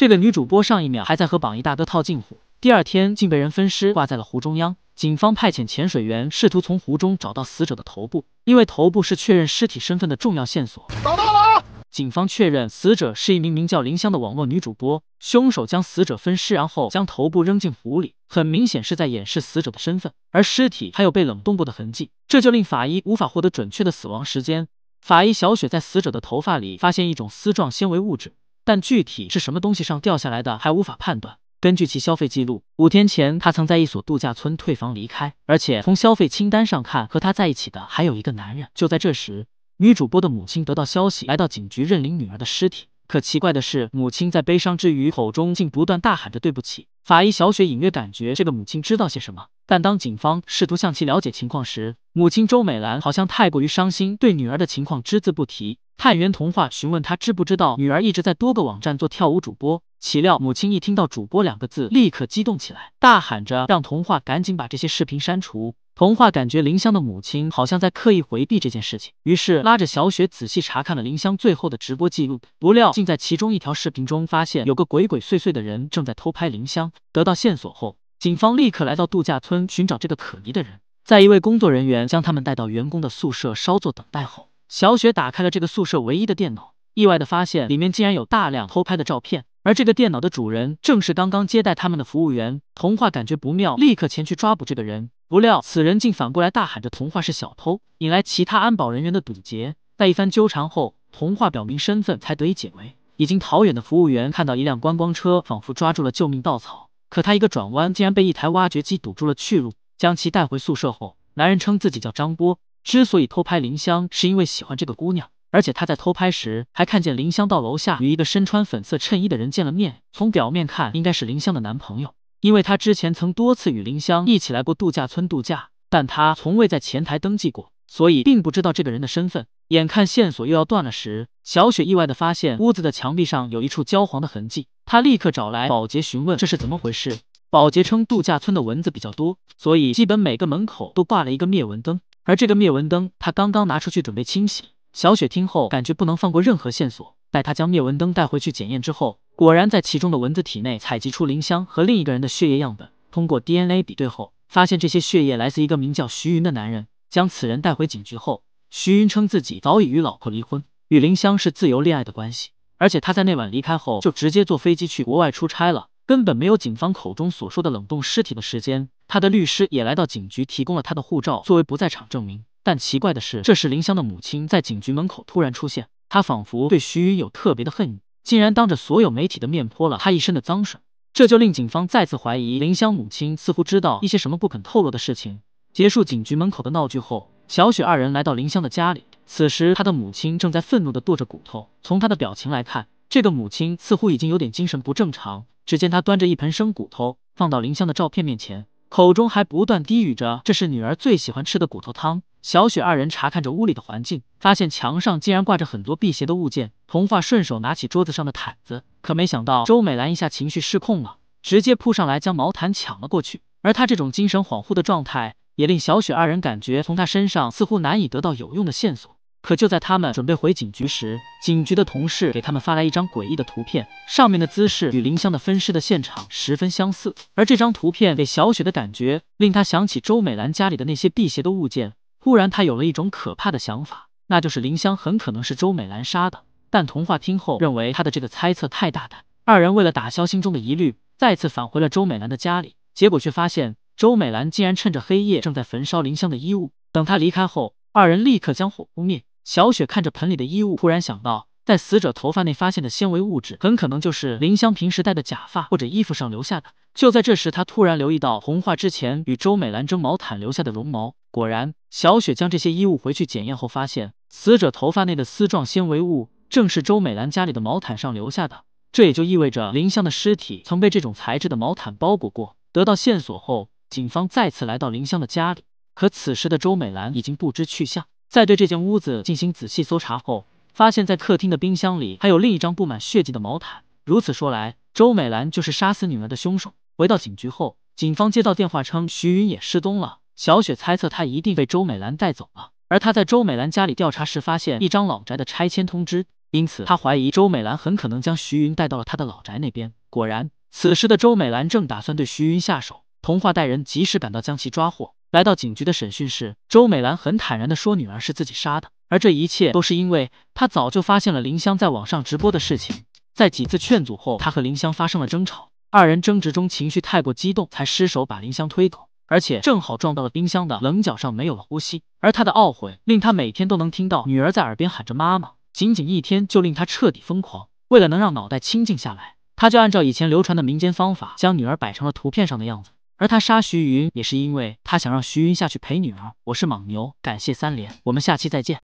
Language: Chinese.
这个女主播上一秒还在和榜一大哥套近乎，第二天竟被人分尸挂在了湖中央。警方派遣潜水员试图从湖中找到死者的头部，因为头部是确认尸体身份的重要线索。找到了！警方确认死者是一名名叫林香的网络女主播。凶手将死者分尸，然后将头部扔进湖里，很明显是在掩饰死者的身份。而尸体还有被冷冻过的痕迹，这就令法医无法获得准确的死亡时间。法医小雪在死者的头发里发现一种丝状纤维物质。但具体是什么东西上掉下来的还无法判断。根据其消费记录，五天前他曾在一所度假村退房离开，而且从消费清单上看，和他在一起的还有一个男人。就在这时，女主播的母亲得到消息，来到警局认领女儿的尸体。可奇怪的是，母亲在悲伤之余，口中竟不断大喊着对不起。法医小雪隐约感觉，这个母亲知道些什么。但当警方试图向其了解情况时，母亲周美兰好像太过于伤心，对女儿的情况只字不提。探员童话询问她知不知道女儿一直在多个网站做跳舞主播，岂料母亲一听到“主播”两个字，立刻激动起来，大喊着让童话赶紧把这些视频删除。童话感觉林香的母亲好像在刻意回避这件事情，于是拉着小雪仔细查看了林香最后的直播记录，不料竟在其中一条视频中发现有个鬼鬼祟祟的人正在偷拍林香。得到线索后。警方立刻来到度假村寻找这个可疑的人。在一位工作人员将他们带到员工的宿舍稍作等待后，小雪打开了这个宿舍唯一的电脑，意外的发现里面竟然有大量偷拍的照片。而这个电脑的主人正是刚刚接待他们的服务员。童话感觉不妙，立刻前去抓捕这个人。不料此人竟反过来大喊着童话是小偷，引来其他安保人员的堵截。在一番纠缠后，童话表明身份才得以解围。已经逃远的服务员看到一辆观光车，仿佛抓住了救命稻草。可他一个转弯，竟然被一台挖掘机堵住了去路。将其带回宿舍后，男人称自己叫张波，之所以偷拍林香，是因为喜欢这个姑娘，而且他在偷拍时还看见林香到楼下与一个身穿粉色衬衣的人见了面。从表面看，应该是林香的男朋友，因为他之前曾多次与林香一起来过度假村度假，但他从未在前台登记过，所以并不知道这个人的身份。眼看线索又要断了时，小雪意外的发现，屋子的墙壁上有一处焦黄的痕迹，她立刻找来保洁询问这是怎么回事。保洁称度假村的蚊子比较多，所以基本每个门口都挂了一个灭蚊灯，而这个灭蚊灯他刚刚拿出去准备清洗。小雪听后感觉不能放过任何线索，待她将灭蚊灯带回去检验之后，果然在其中的蚊子体内采集出林香和另一个人的血液样本，通过 DNA 比对后，发现这些血液来自一个名叫徐云的男人。将此人带回警局后，徐云称自己早已与老婆离婚。与林香是自由恋爱的关系，而且他在那晚离开后就直接坐飞机去国外出差了，根本没有警方口中所说的冷冻尸体的时间。他的律师也来到警局提供了他的护照作为不在场证明。但奇怪的是，这时林香的母亲在警局门口突然出现，她仿佛对徐云有特别的恨意，竟然当着所有媒体的面泼了他一身的脏水。这就令警方再次怀疑林香母亲似乎知道一些什么不肯透露的事情。结束警局门口的闹剧后。小雪二人来到林香的家里，此时她的母亲正在愤怒的剁着骨头。从她的表情来看，这个母亲似乎已经有点精神不正常。只见她端着一盆生骨头放到林香的照片面前，口中还不断低语着：“这是女儿最喜欢吃的骨头汤。”小雪二人查看着屋里的环境，发现墙上竟然挂着很多辟邪的物件。童话顺手拿起桌子上的毯子，可没想到周美兰一下情绪失控了，直接扑上来将毛毯抢了过去。而她这种精神恍惚的状态。也令小雪二人感觉从他身上似乎难以得到有用的线索。可就在他们准备回警局时，警局的同事给他们发来一张诡异的图片，上面的姿势与林香的分尸的现场十分相似。而这张图片给小雪的感觉，令她想起周美兰家里的那些辟邪的物件。忽然，她有了一种可怕的想法，那就是林香很可能是周美兰杀的。但童话听后认为她的这个猜测太大胆。二人为了打消心中的疑虑，再次返回了周美兰的家里，结果却发现。周美兰竟然趁着黑夜正在焚烧林香的衣物，等她离开后，二人立刻将火扑灭。小雪看着盆里的衣物，突然想到，在死者头发内发现的纤维物质，很可能就是林香平时戴的假发或者衣服上留下的。就在这时，她突然留意到红化之前与周美兰争毛毯留下的绒毛。果然，小雪将这些衣物回去检验后，发现死者头发内的丝状纤维物正是周美兰家里的毛毯上留下的。这也就意味着林香的尸体曾被这种材质的毛毯包裹过。得到线索后。警方再次来到林香的家里，可此时的周美兰已经不知去向。在对这间屋子进行仔细搜查后，发现在客厅的冰箱里还有另一张布满血迹的毛毯。如此说来，周美兰就是杀死女儿的凶手。回到警局后，警方接到电话称徐云也失踪了。小雪猜测他一定被周美兰带走了。而她在周美兰家里调查时，发现一张老宅的拆迁通知，因此她怀疑周美兰很可能将徐云带到了她的老宅那边。果然，此时的周美兰正打算对徐云下手。童话带人及时赶到，将其抓获。来到警局的审讯室，周美兰很坦然地说：“女儿是自己杀的，而这一切都是因为她早就发现了林香在网上直播的事情。在几次劝阻后，她和林香发生了争吵，二人争执中情绪太过激动，才失手把林香推倒，而且正好撞到了冰箱的棱角上，没有了呼吸。而她的懊悔令她每天都能听到女儿在耳边喊着妈妈，仅仅一天就令她彻底疯狂。为了能让脑袋清静下来，她就按照以前流传的民间方法，将女儿摆成了图片上的样子。”而他杀徐云，也是因为他想让徐云下去陪女儿。我是莽牛，感谢三连，我们下期再见。